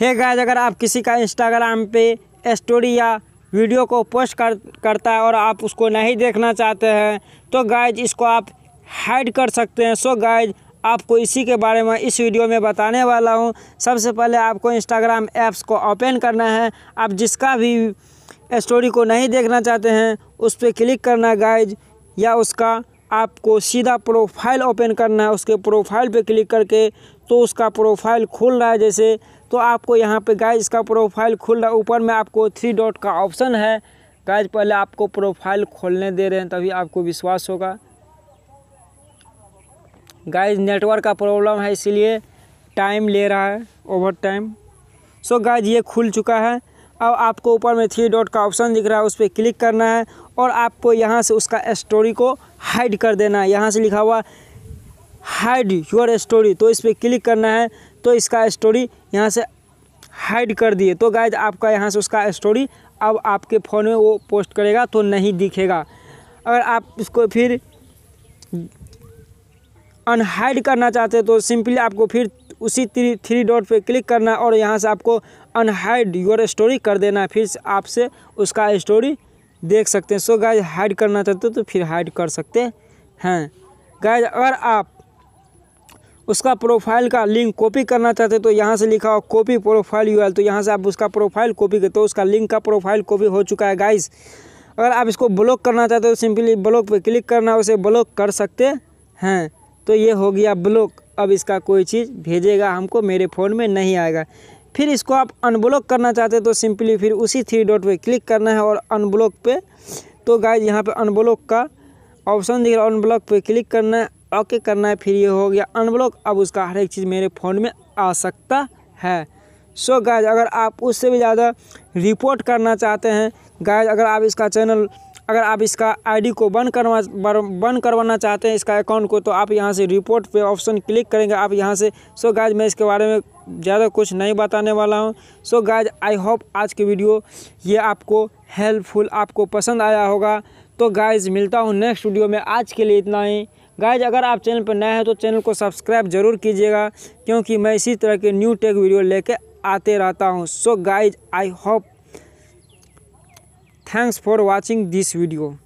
है गाइज अगर आप किसी का इंस्टाग्राम पे स्टोरी या वीडियो को पोस्ट कर करता है और आप उसको नहीं देखना चाहते हैं तो गाइज इसको आप हाइड कर सकते हैं सो गाइज आपको इसी के बारे में इस वीडियो में बताने वाला हूँ सबसे पहले आपको इंस्टाग्राम ऐप्स को ओपन करना है आप जिसका भी स्टोरी को नहीं देखना चाहते हैं उस पर क्लिक करना है गाइज या उसका आपको सीधा प्रोफाइल ओपन करना है उसके प्रोफाइल पे क्लिक करके तो उसका प्रोफाइल खुल रहा है जैसे तो आपको यहाँ पे गाइज इसका प्रोफाइल खुल रहा है ऊपर में आपको थ्री डॉट का ऑप्शन है गाइज पहले आपको प्रोफाइल खोलने दे रहे हैं तभी आपको विश्वास होगा गाइज नेटवर्क का प्रॉब्लम है इसीलिए टाइम ले रहा है ओवर टाइम सो गाइज ये खुल चुका है अब आपको ऊपर में थ्री डॉट का ऑप्शन दिख रहा है उस पर क्लिक करना है और आपको यहाँ से उसका स्टोरी को हाइड कर देना है यहाँ से लिखा हुआ हाइड योर स्टोरी तो इस पर क्लिक करना है तो इसका स्टोरी यहाँ से हाइड कर दिए तो गाइज आपका यहाँ से उसका स्टोरी अब आपके फ़ोन में वो पोस्ट करेगा तो नहीं दिखेगा अगर आप इसको फिर अनहाइड करना चाहते हैं तो सिंपली आपको फिर उसी थ्री थ्री डॉट पे क्लिक करना और यहाँ से आपको अनहाइड योर स्टोरी कर देना है फिर आपसे उसका स्टोरी देख सकते हैं सो गाइज हाइड करना चाहते हो तो फिर हाइड कर सकते हैं गाइज हाँ। अगर आप उसका प्रोफाइल का लिंक कॉपी करना चाहते हैं तो यहाँ से लिखा हो कॉपी प्रोफाइल यू तो यहाँ से आप उसका प्रोफाइल कॉपी करते हो उसका लिंक का प्रोफाइल कॉपी हो चुका है गाइस अगर आप इसको ब्लॉक करना चाहते हो तो सिंपली ब्लॉक पर क्लिक करना उसे ब्लॉक कर सकते हैं तो ये हो गया ब्लॉक अब इसका कोई चीज़ भेजेगा हमको मेरे फ़ोन में नहीं आएगा फिर इसको आप अनब्लॉक करना चाहते तो सिंपली फिर उसी थ्री डॉट पर क्लिक करना है और अनब्लॉक पर तो गाइज यहाँ पर अनब्लॉक का ऑप्शन दिख रहा है अनब्लॉक पर क्लिक करना है ओके करना है फिर ये हो गया अनब्लॉक अब उसका हर एक चीज़ मेरे फ़ोन में आ सकता है सो so गाइज अगर आप उससे भी ज़्यादा रिपोर्ट करना चाहते हैं गाइज अगर आप इसका चैनल अगर आप इसका आईडी को बंद करवा बंद करवाना चाहते हैं इसका अकाउंट को तो आप यहां से रिपोर्ट पे ऑप्शन क्लिक करेंगे आप यहां से सो so गाइज मैं इसके बारे में ज़्यादा कुछ नहीं बताने वाला हूं सो गाइज आई होप आज की वीडियो ये आपको हेल्पफुल आपको पसंद आया होगा तो गाइज मिलता हूँ नेक्स्ट वीडियो में आज के लिए इतना ही गाइज अगर आप चैनल पर नए हैं तो चैनल को सब्सक्राइब जरूर कीजिएगा क्योंकि मैं इसी तरह के न्यू टेक वीडियो लेके आते रहता हूँ so guys I hope thanks for watching this video